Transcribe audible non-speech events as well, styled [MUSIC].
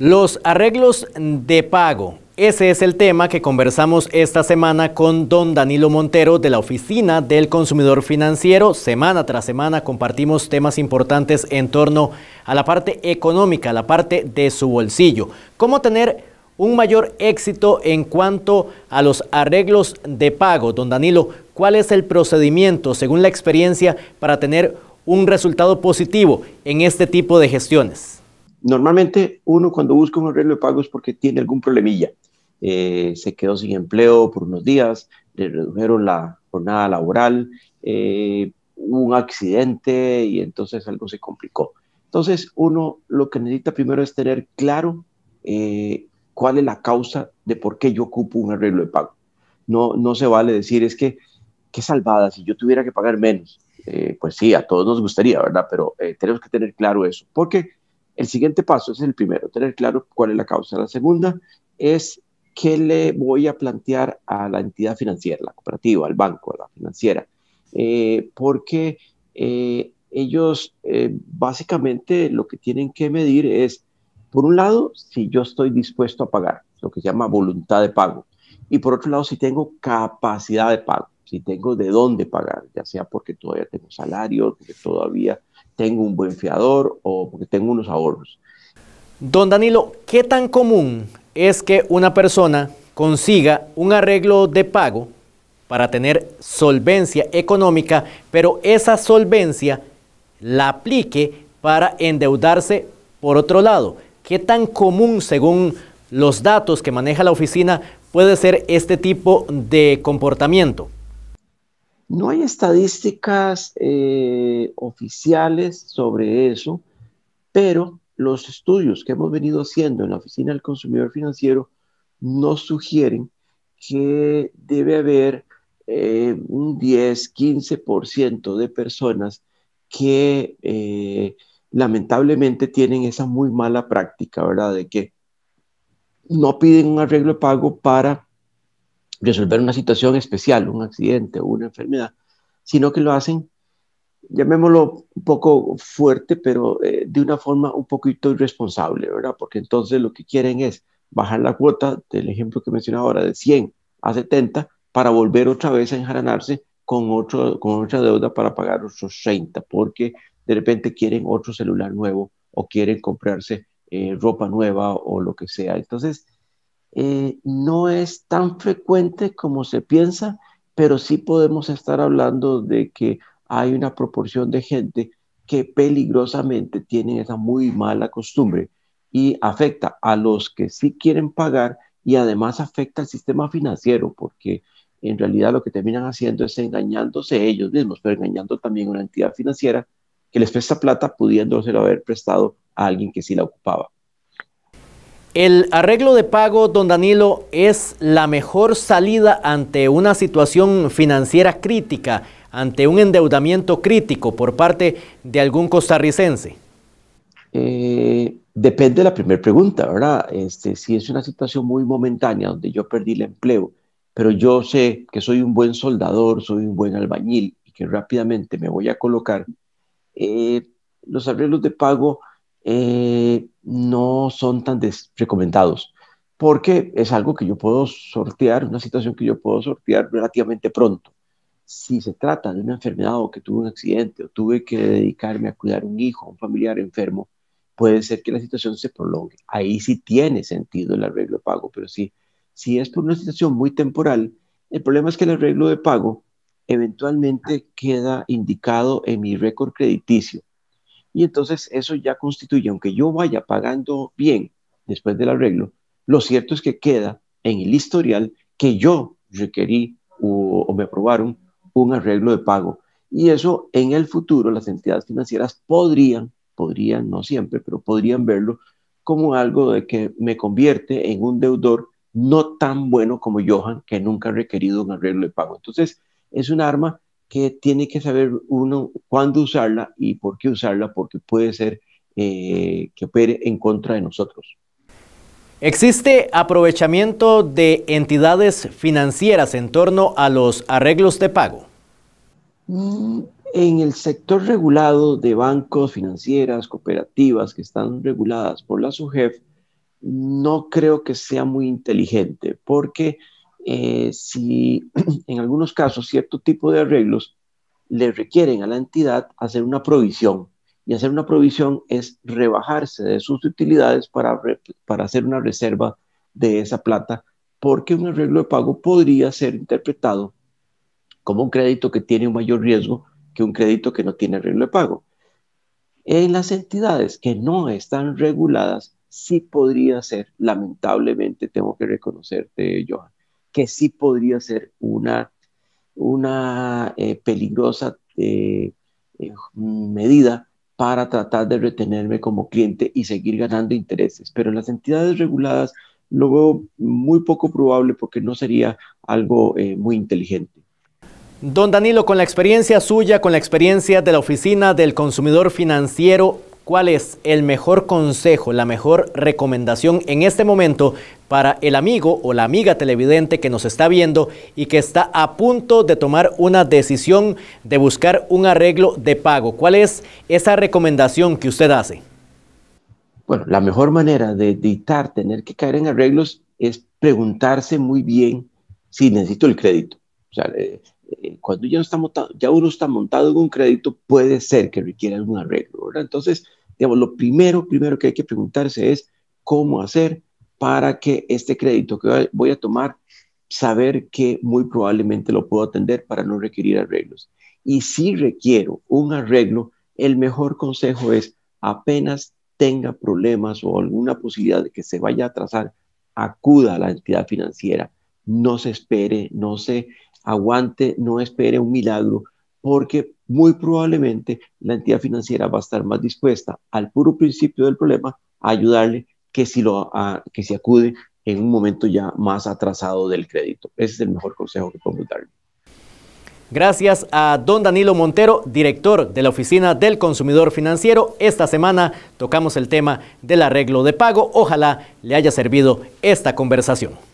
Los arreglos de pago. Ese es el tema que conversamos esta semana con don Danilo Montero de la Oficina del Consumidor Financiero. Semana tras semana compartimos temas importantes en torno a la parte económica, la parte de su bolsillo. Cómo tener un mayor éxito en cuanto a los arreglos de pago. Don Danilo, ¿cuál es el procedimiento según la experiencia para tener un resultado positivo en este tipo de gestiones? normalmente uno cuando busca un arreglo de pago es porque tiene algún problemilla. Eh, se quedó sin empleo por unos días, le redujeron la jornada laboral, eh, hubo un accidente y entonces algo se complicó. Entonces uno lo que necesita primero es tener claro eh, cuál es la causa de por qué yo ocupo un arreglo de pago. No, no se vale decir es que, qué salvada, si yo tuviera que pagar menos. pues sí, a todos nos gustaría, ¿verdad? Pero tenemos que tener claro eso, ¿Por qué? El siguiente paso es el primero, tener claro cuál es la causa. La segunda es qué le voy a plantear a la entidad financiera, la cooperativa, al banco, a la financiera, eh, porque eh, ellos eh, básicamente lo que tienen que medir es, por un lado, si yo estoy dispuesto a pagar, lo que se llama voluntad de pago, y por otro lado, si tengo capacidad de pago si tengo de dónde pagar, ya sea porque todavía tengo salario, porque todavía tengo un buen fiador o porque tengo unos ahorros. Don Danilo, ¿qué tan común es que una persona consiga un arreglo de pago para tener solvencia económica, pero esa solvencia la aplique para endeudarse por otro lado? ¿Qué tan común, según los datos que maneja la oficina, puede ser este tipo de comportamiento? No hay estadísticas eh, oficiales sobre eso, pero los estudios que hemos venido haciendo en la Oficina del Consumidor Financiero nos sugieren que debe haber eh, un 10, 15% de personas que eh, lamentablemente tienen esa muy mala práctica, ¿verdad? De que no piden un arreglo de pago para resolver una situación especial, un accidente una enfermedad, sino que lo hacen, llamémoslo un poco fuerte, pero eh, de una forma un poquito irresponsable, ¿verdad? Porque entonces lo que quieren es bajar la cuota del ejemplo que mencionaba ahora de 100 a 70 para volver otra vez a enjaranarse con, otro, con otra deuda para pagar otros 30, porque de repente quieren otro celular nuevo o quieren comprarse eh, ropa nueva o lo que sea. Entonces, eh, no es tan frecuente como se piensa, pero sí podemos estar hablando de que hay una proporción de gente que peligrosamente tienen esa muy mala costumbre y afecta a los que sí quieren pagar y además afecta al sistema financiero porque en realidad lo que terminan haciendo es engañándose ellos mismos, pero engañando también a una entidad financiera que les presta plata pudiéndoselo haber prestado a alguien que sí la ocupaba. El arreglo de pago, don Danilo, es la mejor salida ante una situación financiera crítica, ante un endeudamiento crítico por parte de algún costarricense. Eh, depende de la primera pregunta, ¿verdad? Este, si es una situación muy momentánea donde yo perdí el empleo, pero yo sé que soy un buen soldador, soy un buen albañil y que rápidamente me voy a colocar, eh, los arreglos de pago eh, no son tan recomendados, porque es algo que yo puedo sortear, una situación que yo puedo sortear relativamente pronto. Si se trata de una enfermedad o que tuve un accidente o tuve que dedicarme a cuidar un hijo, a un familiar enfermo, puede ser que la situación se prolongue. Ahí sí tiene sentido el arreglo de pago, pero sí, si es por una situación muy temporal, el problema es que el arreglo de pago eventualmente queda indicado en mi récord crediticio y entonces eso ya constituye, aunque yo vaya pagando bien después del arreglo, lo cierto es que queda en el historial que yo requerí o, me aprobaron un arreglo de pago. Y eso en el futuro las entidades financieras podrían, podrían, no siempre, pero podrían verlo como algo de que me convierte en un deudor no tan bueno como Johan, que nunca ha requerido un arreglo de pago. Entonces, es un arma que tiene que saber uno cuándo usarla y por qué usarla, porque puede ser eh, que opere en contra de nosotros. Existe aprovechamiento de entidades financieras en torno a los arreglos de pago. Mm, en el sector regulado de bancos, financieras, cooperativas que están reguladas por la SUGEF, no creo que sea muy inteligente porque eh, si [CLEARS THROAT] en algunos casos cierto tipo de arreglos le requieren a la entidad hacer una provisión. Y hacer una provisión es rebajarse de sus utilidades para, para hacer una reserva de esa plata, porque un arreglo de pago podría ser interpretado como un crédito que tiene un mayor riesgo que un crédito que no tiene arreglo de pago. En las entidades que no están reguladas, sí podría ser, lamentablemente, tengo que reconocerte, Johan, que sí podría ser una, una eh, peligrosa eh, eh, medida para tratar de retenerme como cliente y seguir ganando intereses. Pero en las entidades reguladas lo veo muy poco probable porque no sería algo muy inteligente. Don Danilo, con la experiencia suya, con la experiencia de la Oficina del Consumidor Financiero, cuál es el mejor consejo, la mejor recomendación en este momento para el amigo o la amiga televidente que nos está viendo y que está a punto de tomar una decisión de buscar un arreglo de pago. ¿Cuál es esa recomendación que usted hace? Bueno, la mejor manera de evitar tener que caer en arreglos es preguntarse muy bien si necesito el crédito. O sea, eh, eh, cuando ya, no está ya uno está montado en un crédito, puede ser que requiera algún arreglo, ¿verdad? Entonces, Digamos, lo primero, primero que hay que preguntarse es cómo hacer para que este crédito que voy a tomar, saber que muy probablemente lo puedo atender para no requerir arreglos. Y si requiero un arreglo, el mejor consejo es apenas tenga problemas o alguna posibilidad de que se vaya a atrasar, acuda a la entidad financiera. No se espere, no se aguante, no espere un milagro, porque muy probablemente la entidad financiera va a estar más dispuesta al puro principio del problema a ayudarle que si, lo, que acude en un momento ya más atrasado del crédito. Ese es el mejor consejo que podemos darle. Gracias a don Danilo Montero, director de la Oficina del Consumidor Financiero. Esta semana tocamos el tema del arreglo de pago. Ojalá le haya servido esta conversación.